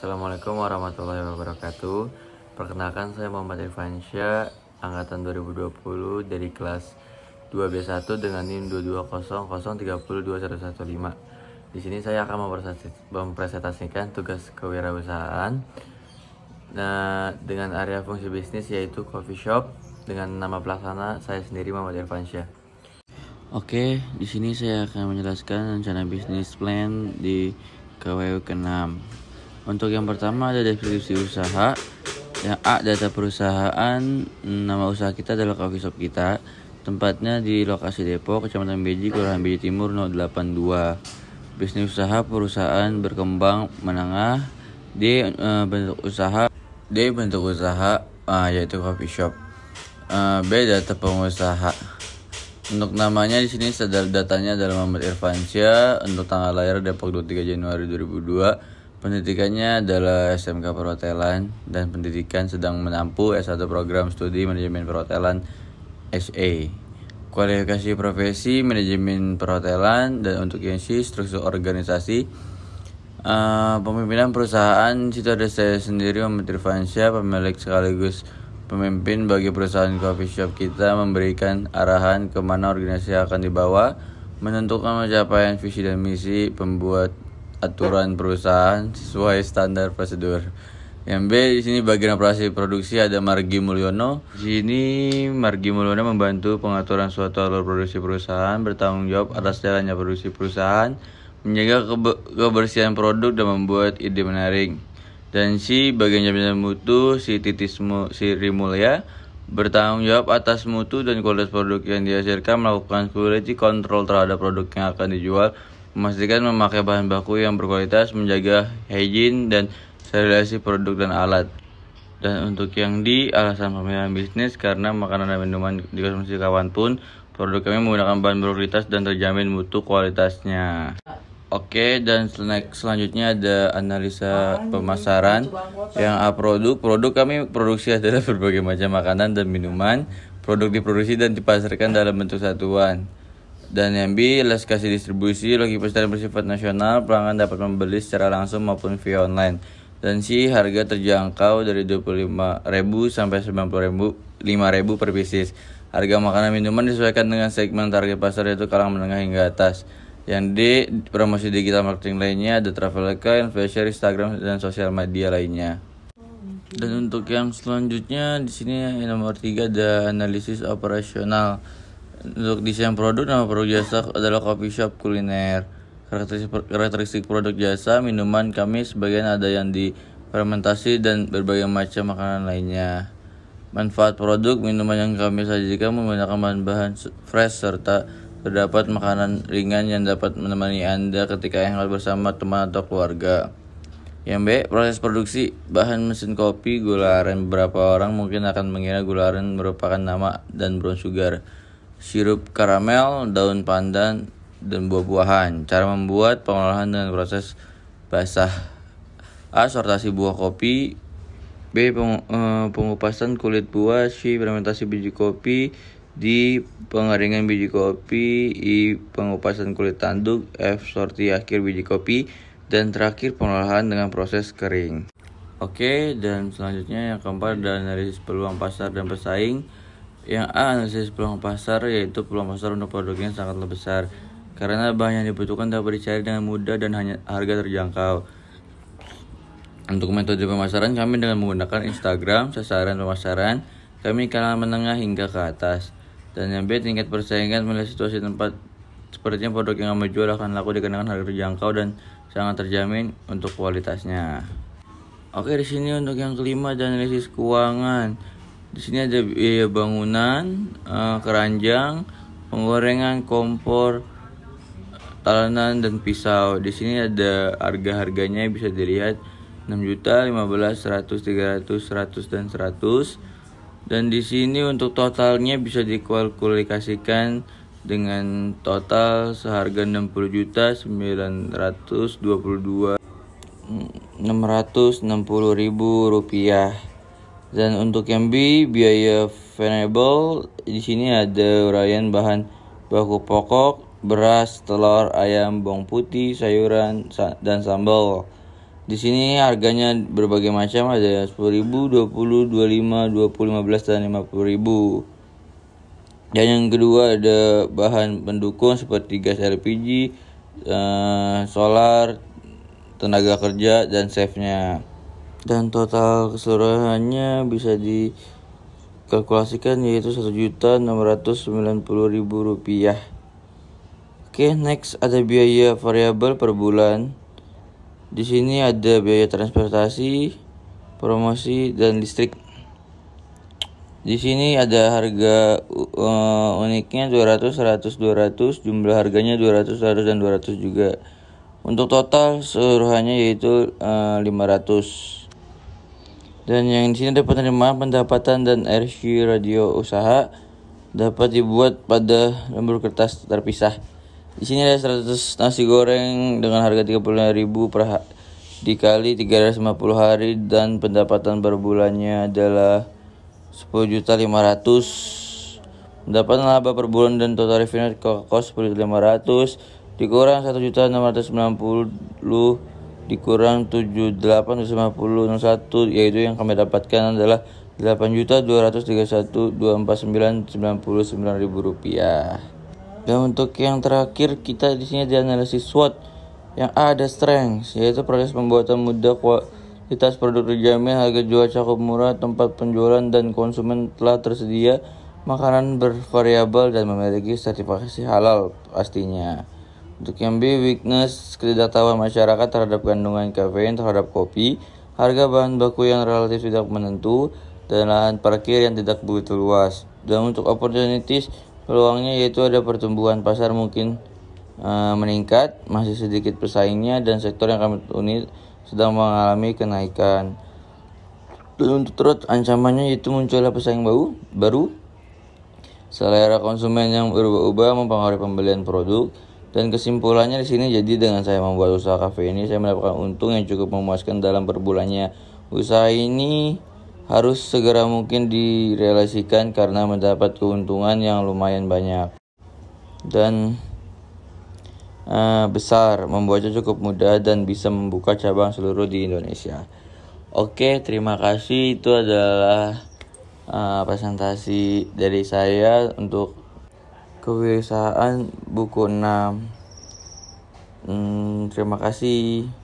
Assalamualaikum warahmatullahi wabarakatuh Perkenalkan saya Muhammad Irfansya Angkatan 2020 dari kelas 2B1 dengan NIM 220030215 Di sini saya akan mempresentasikan tugas kewirausahaan nah, Dengan area fungsi bisnis yaitu coffee shop Dengan nama pelaksana saya sendiri Muhammad Irfansyah Oke, di sini saya akan menjelaskan rencana bisnis plan di KWU ke-6. Untuk yang pertama ada deskripsi usaha. Yang A data perusahaan, nama usaha kita adalah coffee shop kita. Tempatnya di lokasi Depok, Kecamatan Beji, Kelurahan Beji Timur 082. Bisnis usaha perusahaan berkembang menengah. D eh, bentuk usaha. D bentuk usaha eh, yaitu coffee shop. Eh, B data pengusaha. Untuk namanya di sini sadar datanya adalah Muhammad Irfansyah untuk tanggal lahir Depok 23 Januari 2002 Pendidikannya adalah SMK Perhotelan dan pendidikan sedang menempuh S1 Program Studi Manajemen Perhotelan SA. Kualifikasi profesi manajemen perhotelan dan untuk si struktur organisasi uh, pemimpinan perusahaan situ ada saya sendiri Menteri pemilik sekaligus pemimpin bagi perusahaan coffee shop kita memberikan arahan kemana organisasi akan dibawa menentukan pencapaian visi dan misi pembuat aturan perusahaan sesuai standar prosedur. Yang B di sini bagian operasi produksi ada Margi Mulyono. Di sini Margi Mulyono membantu pengaturan suatu alur produksi perusahaan, bertanggung jawab atas jalannya produksi perusahaan, menjaga kebersihan produk dan membuat ide menarik. Dan si bagian jaminan mutu si Titis si Rimulya bertanggung jawab atas mutu dan kualitas produk yang dihasilkan melakukan quality control terhadap produk yang akan dijual memastikan memakai bahan baku yang berkualitas, menjaga hygiene dan sterilisasi produk dan alat. Dan untuk yang di alasan pemilihan bisnis karena makanan dan minuman dikonsumsi kawan pun produk kami menggunakan bahan berkualitas dan terjamin mutu kualitasnya. Oke, dan selanjutnya ada analisa gitu? pemasaran yang A produk. Produk kami produksi adalah berbagai macam makanan dan minuman. Produk diproduksi dan dipasarkan dalam bentuk satuan. Dan yang B, kasih distribusi, logi peserta bersifat nasional, pelanggan dapat membeli secara langsung maupun via online. Dan C, harga terjangkau dari 25.000 sampai 90.000 5.000 per bisnis. Harga makanan minuman disesuaikan dengan segmen target pasar yaitu kalangan menengah hingga atas. Yang D, promosi digital marketing lainnya ada account, Influencer, Instagram, dan sosial media lainnya. Dan untuk yang selanjutnya di sini yang nomor 3 ada analisis operasional. Untuk desain produk, nama produk jasa adalah coffee shop kuliner. Karakteristik, karakteristik produk jasa, minuman kami sebagian ada yang difermentasi dan berbagai macam makanan lainnya. Manfaat produk minuman yang kami sajikan menggunakan bahan-bahan fresh serta terdapat makanan ringan yang dapat menemani Anda ketika hangout bersama teman atau keluarga. Yang B, proses produksi bahan mesin kopi gula aren. Beberapa orang mungkin akan mengira gula aren merupakan nama dan brown sugar sirup karamel, daun pandan, dan buah-buahan. Cara membuat, pengolahan, dan proses basah. A. Sortasi buah kopi. B. Peng, eh, pengupasan kulit buah. C. Fermentasi biji kopi. D. Pengeringan biji kopi. E. Pengupasan kulit tanduk. F. Sorti akhir biji kopi. Dan terakhir pengolahan dengan proses kering. Oke, dan selanjutnya yang keempat adalah analisis peluang pasar dan pesaing. Yang A analisis peluang pasar yaitu peluang pasar untuk produk produknya sangatlah besar karena bahan yang dibutuhkan dapat dicari dengan mudah dan hanya harga terjangkau. Untuk metode pemasaran kami dengan menggunakan Instagram, sasaran pemasaran, kami kalangan menengah hingga ke atas. Dan yang B tingkat persaingan melihat situasi tempat sepertinya produk yang kami jual akan laku dikenakan harga terjangkau dan sangat terjamin untuk kualitasnya. Oke di sini untuk yang kelima dan analisis keuangan. Di sini ada biaya bangunan, eh, keranjang, penggorengan, kompor, talenan dan pisau. Di sini ada harga-harganya bisa dilihat 6 juta, 15, 100, 300, 100 dan 100. Dan di sini untuk totalnya bisa dikalkulikasikan dengan total seharga 60 juta 922 660 mm, ribu rupiah dan untuk yang B, biaya variable di sini ada uraian bahan baku pokok, beras, telur, ayam, bawang putih, sayuran, dan sambal. Di sini harganya berbagai macam ada 10.000, 20, 25, 20, 15 dan 50.000. Dan yang kedua ada bahan pendukung seperti gas LPG, eh, solar, tenaga kerja dan safe-nya dan total keseluruhannya bisa dikalkulasikan yaitu Rp1.690.000 Oke next ada biaya variabel per bulan di sini ada biaya transportasi promosi dan listrik di sini ada harga uh, uniknya 200 100 200 jumlah harganya 200 100 dan 200 juga untuk total seluruhannya yaitu uh, eh, 500 dan yang di sini ada penerima pendapatan dan RC radio usaha dapat dibuat pada lembur kertas terpisah. Di sini ada 100 nasi goreng dengan harga 35.000 per hari dikali 350 hari dan pendapatan per bulannya adalah 10.500 pendapatan laba per bulan dan total revenue kos 10.500 dikurang 1.690 dikurang 7851 yaitu yang kami dapatkan adalah 8.231.249.99.000 rupiah. Dan untuk yang terakhir kita di sini analisis SWOT yang A ada strength yaitu proses pembuatan mudah kualitas produk dijamin harga jual cukup murah tempat penjualan dan konsumen telah tersedia makanan bervariabel dan memiliki sertifikasi halal pastinya. Untuk yang B, weakness ketidaktahuan masyarakat terhadap kandungan kafein terhadap kopi, harga bahan baku yang relatif tidak menentu, dan lahan parkir yang tidak begitu luas. Dan untuk opportunities, peluangnya yaitu ada pertumbuhan pasar mungkin e, meningkat, masih sedikit pesaingnya, dan sektor yang kami unit sedang mengalami kenaikan. Dan untuk terus ancamannya yaitu munculnya pesaing baru, baru selera konsumen yang berubah-ubah mempengaruhi pembelian produk, dan kesimpulannya di sini jadi dengan saya membuat usaha kafe ini saya mendapatkan untung yang cukup memuaskan dalam perbulannya Usaha ini harus segera mungkin direalisasikan karena mendapat keuntungan yang lumayan banyak dan uh, besar membuatnya cukup mudah dan bisa membuka cabang seluruh di Indonesia. Oke, terima kasih itu adalah uh, presentasi dari saya untuk Kewirausahaan buku 6 hmm, Terima kasih